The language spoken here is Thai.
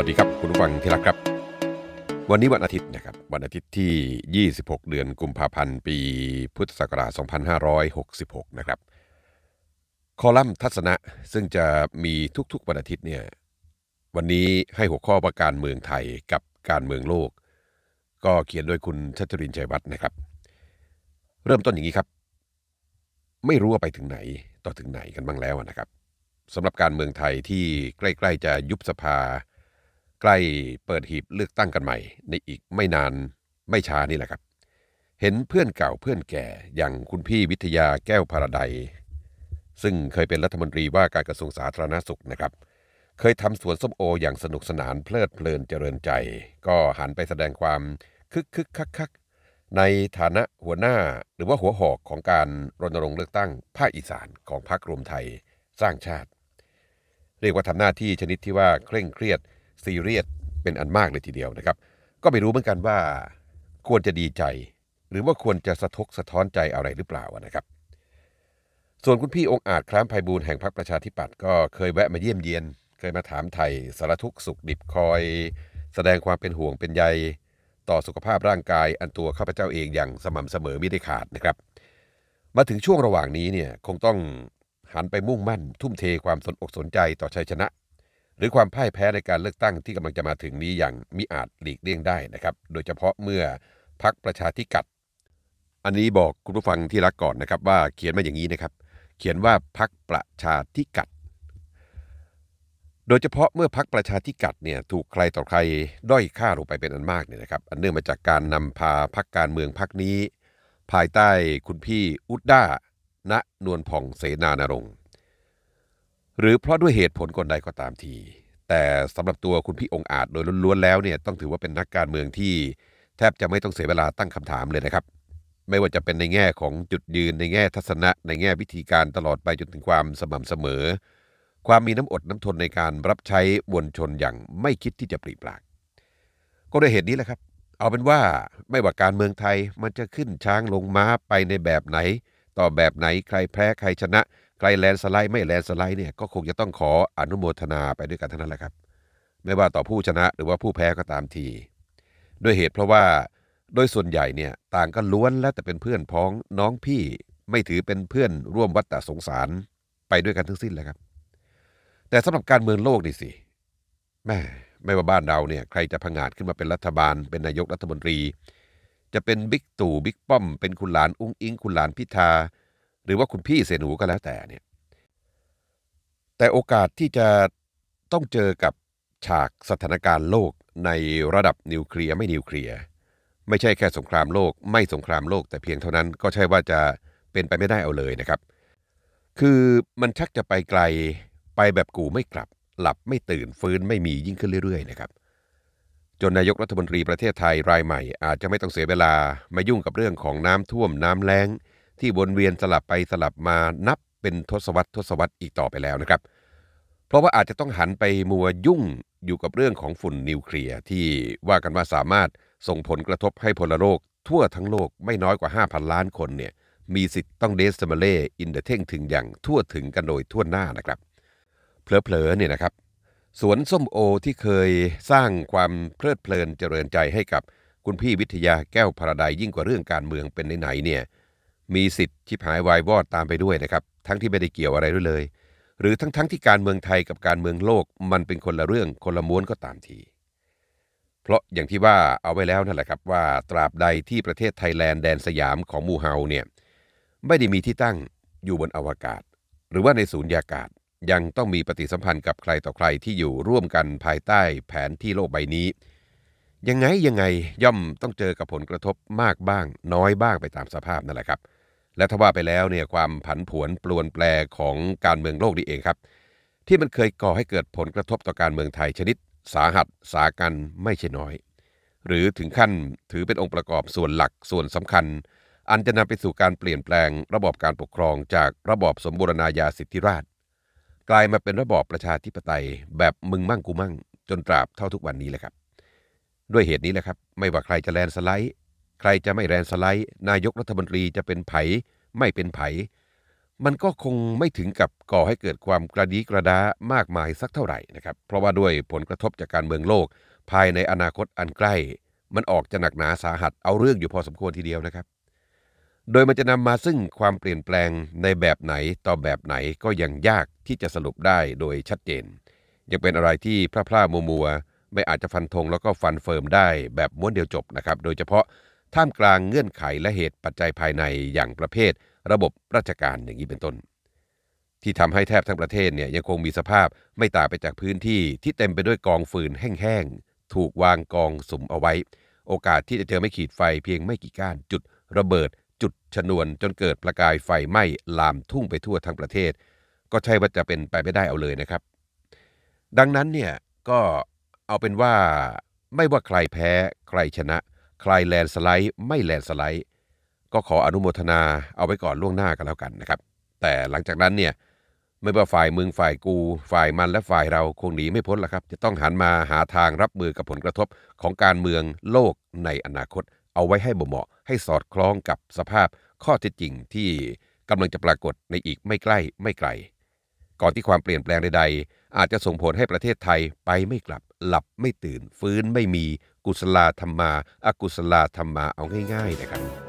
วัสดีครับ คุณผู้ฟังที่รักครับ วันนี้วันอาทิตย์นะครับวันอาทิตย์ที่ 26 เดือนกุมภาพันธ์ ปีพุทธศักราช2566นะครับคอลัมน์ทัศนะ ซึ่งจะมีทุกๆวันอาทิตย์เนี่ยวันนี้ให้หัวข้อประการเมืองไทยกับการเมืองโลก ก็เขียนโดยคุณชัชรินชัยวัฒน์นะครับ เริ่มต้นอย่างนี้ครับ ไม่รู้ว่าไปถึงไหนต่อถึงไหนกันบ้างแล้วนะครับสำหรับการเมืองไทยที่ใกล้ๆจะยุบสภาใกล้เปิดหีบเลือกตั้งกันใหม่ ในอีกไม่นานไม่ช้านี่แหละครับ เห็นเพื่อนเก่าเพื่อนแก่อย่างคุณพี่วิทยาแก้วพาราได ซึ่งเคยเป็นรัฐมนตรีว่าการกระทรวงสาธารณสุขนะครับ เคยทำสวนส้มโออย่างสนุกสนานเพลิดเพลินเจริญใจ ก็หันไปแสดงความคึกคึกคักคักในฐานะหัวหน้าหรือว่าหัวหอกของการรณรงค์เลือกตั้งภาคอีสานของพรรครวมไทยสร้างชาติ เรียกว่าทำหน้าที่ชนิดที่ว่าเคร่งเครียดซีเรียสเป็นอันมากเลยทีเดียวนะครับ ก็ไม่รู้เหมือนกันว่าควรจะดีใจ หรือว่าควรจะสะทกสะท้อนใจอะไรหรือเปล่านะครับ ส่วนคุณพี่องค์อาจคล้ามไพบูลแห่งพรรคประชาธิปัตย์ก็เคยแวะมาเยี่ยมเยียน เคยมาถามไทยสารทุกข์สุขดิบคอย แสดงความเป็นห่วงเป็นใยต่อสุขภาพร่างกาย อันตัวข้าพเจ้าเองอย่างสม่ำเสมอไม่ได้ขาดนะครับ มาถึงช่วงระหว่างนี้เนี่ยคงต้องหันไปมุ่งมั่น ทุ่มเทความสนอกสนใจต่อชัยชนะหรือความพ่ายแพ้ในการเลือกตั้งที่กำลังจะมาถึงนี้อย่างมิอาจหลีกเลี่ยงได้นะครับ โดยเฉพาะเมื่อพักประชาธิกัตอันนี้บอกคุณผู้ฟังที่รักก่อนนะครับว่าเขียนมาอย่างนี้นะครับ เขียนว่าพักประชาธิกัตโดยเฉพาะเมื่อพักประชาธิกัตเนี่ยถูกใครต่อใครด้อยค่าลงไปเป็นอันมากเนี่ยนะครับ อันเนื่องมาจากการนำพาพักการเมืองพักนี้ ภายใต้คุณพี่ อุดด้าณนวลผ่องเสนานารงค์หรือเพราะด้วยเหตุผลกนใดก็ตามที แต่สำหรับตัวคุณพี่องค์อาจโดยล้วนๆแล้วเนี่ยต้องถือว่าเป็นนักการเมืองที่แทบจะไม่ต้องเสียเวลาตั้งคำถามเลยนะครับ ไม่ว่าจะเป็นในแง่ของจุดยืนในแง่ทัศนะ ในแง่วิธีการตลอดไปจนถึงความสม่ำเสมอ ความมีน้ำอดน้ำทนในการรับใช้มวลชนอย่างไม่คิดที่จะปรีปราก ก็ด้วยเหตุนี้แหละครับ เอาเป็นว่าไม่ว่าการเมืองไทยมันจะขึ้นช้างลงม้าไปในแบบไหน ต่อแบบไหนใครแพ้ใครชนะใครแลนสไลด์ไม่แลนสไลด์เนี่ยก็คงจะต้องขออนุโมทนาไปด้วยกันทั้งนั้นแหละครับไม่ว่าต่อผู้ชนะหรือว่าผู้แพ้ก็ตามที ด้วยเหตุเพราะว่าโดยส่วนใหญ่เนี่ยต่างก็ล้วนแล้วแต่เป็นเพื่อนพ้องน้องพี่ไม่ถือเป็นเพื่อนร่วมวัฏสงสารไปด้วยกันทั้งสิ้นเลยครับ แต่สำหรับการเมืองโลกนี่สิแม่ไม่ว่าบ้านเราเนี่ยใครจะพังอาจขึ้นมาเป็นรัฐบาล เป็นนายกรัฐมนตรี จะเป็นบิ๊กตู่บิ๊กป้อมเป็นคุณหลานอุ้งอิงคุณหลานพิธาหรือว่าคุณพี่เสนูก็แล้วแต่เนี่ย แต่โอกาสที่จะต้องเจอกับฉากสถานการณ์โลกในระดับนิวเคลียร์ไม่นิวเคลียร์ไม่ใช่แค่สงครามโลก ไม่สงครามโลก แต่เพียงเท่านั้นก็ใช่ว่าจะเป็นไปไม่ได้เอาเลยนะครับ คือมันชักจะไปไกลไปแบบกูไม่กลับ หลับไม่ตื่นฟื้นไม่มียิ่งขึ้นเรื่อย ๆนะครับ จนนายกรัฐมนตรีประเทศไทยรายใหม่อาจจะไม่ต้องเสียเวลามายุ่งกับเรื่องของน้ำท่วมน้ำแล้งที่วนเวียนสลับไปสลับมานับเป็นทศวรรษทศวรรษอีกต่อไปแล้วนะครับ เพราะว่าอาจจะต้องหันไปมัวยุ่งอยู่กับเรื่องของฝุ่นนิวเคลียร์ที่ว่ากันว่าสามารถส่งผลกระทบให้พลโลกทั่วทั้งโลกไม่น้อยกว่า 5,000 ล้านคนเนี่ยมีสิทธิ์ต้องเดสเมเลอินเดเทงถึงอย่างทั่วถึงกันโดยทั่วหน้านะครับเผลอๆเนี่ยนะครับ สวนส้มโอที่เคยสร้างความเพลิดเพลินเจริญใจให้กับคุณพี่วิทยาแก้วพระดายยิ่งกว่าเรื่องการเมืองเป็นไหนๆเนี่ยมีสิทธิ์ชิบหายวายวอดตามไปด้วยนะครับ ทั้งที่ไม่ได้เกี่ยวอะไรด้วยเลย หรือทั้งๆทที่การเมืองไทยกับการเมืองโลกมันเป็นคนละเรื่องคนละม้วนก็ตามที เพราะอย่างที่ว่าเอาไว้แล้วนั่นแหละครับว่า ตราบใดที่ประเทศไทยแลนด์แดนสยามของมูเฮาเนี่ยไม่ได้มีที่ตั้งอยู่บนอวกาศ หรือว่าในสูญยากาศยังต้องมีปฏิสัมพันธ์กับใครต่อใครที่อยู่ร่วมกันภายใต้แผนที่โลกใบนี้ ยังไงยังไงย่อมต้องเจอกับผลกระทบมากบ้าง น้อยบ้างไปตามสภาพนั่นแหละครับและทว่าไปแล้วเนี่ยความผันผวนปลวนแปรของการเมืองโลกนี่เองครับ ที่มันเคยก่อให้เกิดผลกระทบต่อการเมืองไทยชนิด สาหัส สากัน ไม่ใช่น้อย หรือถึงขั้นถือเป็นองค์ประกอบส่วนหลักส่วนสำคัญ อันจะนำไปสู่การเปลี่ยนแปลง ระบอบการปกครองจากระบอบสมบูรณาญาสิทธิราช กลายมาเป็นระบอบประชาธิปไตยแบบมึงมั่งกูมั่งจนตราบเท่าทุกวันนี้แหละครับด้วยเหตุนี้แหละครับ ไม่ว่าใครจะแลนสไลด์ใครจะไม่แรนสไลด์ นายกรัฐมนตรีจะเป็นไผ ไม่เป็นไผ มันก็คงไม่ถึงกับก่อให้เกิดความกระดีกระดามากมายสักเท่าไหร่นะครับ เพราะว่าด้วยผลกระทบจากการเมืองโลก ภายในอนาคตอันใกล้ มันออกจะหนักหนาสาหัสเอาเรื่องอยู่พอสมควรทีเดียวนะครับ โดยมันจะนำมาซึ่งความเปลี่ยนแปลงในแบบไหนต่อแบบไหนก็ยังยากที่จะสรุปได้โดยชัดเจน ยังเป็นอะไรที่พร่าพร่ามัวมัวไม่อาจจะฟันธงแล้วก็ฟันเฟิร์มได้ แบบม้วนเดียวจบนะครับ โดยเฉพาะท่ามกลางเงื่อนไขและเหตุปัจจัยภายในอย่างประเภท ระบบราชการอย่างนี้เป็นต้น ที่ทำให้แทบทั้งประเทศเนี่ยยังคงมีสภาพไม่ต่างไปจากพื้นที่ที่เต็มไปด้วยกองฟืนแห้งๆถูกวางกองสุมเอาไว้ โอกาสที่จะเจอไม่ขีดไฟเพียงไม่กี่ก้านจุดระเบิดจุดชนวน จนเกิดประกายไฟไหม้ลามทุ่งไปทั่วทั้งประเทศ ก็ใช่ว่าจะเป็นไปไม่ได้เอาเลยนะครับ ดังนั้นเนี่ยก็เอาเป็นว่าไม่ว่าใครแพ้ใครชนะใครแลนสไลด์ไม่แลนสไลด์ก็ขออนุโมทนาเอาไว้ก่อนล่วงหน้ากันแล้วกันนะครับ แต่หลังจากนั้นเนี่ยไม่ว่าฝ่ายมึงฝ่ายกูฝ่ายมันและฝ่ายเราคงหนีไม่พ้นละครับจะต้องหันมาหาทางรับมือกับผลกระทบ ของการเมืองโลกในอนาคตเอาไว้ให้บ่เหมาะ ให้สอดคล้องกับสภาพข้อเท็จจริงที่กำลังจะปรากฏในอีกไม่ใกล้ไม่ไกล ก่อนที่ความเปลี่ยนแปลงใดๆ อาจจะส่งผลให้ประเทศไทยไปไม่กลับ หลับไม่ตื่นฟื้นไม่มีกุศลาธรรมาอากุศลาธรรมาเอาง่าย ๆ นะครับ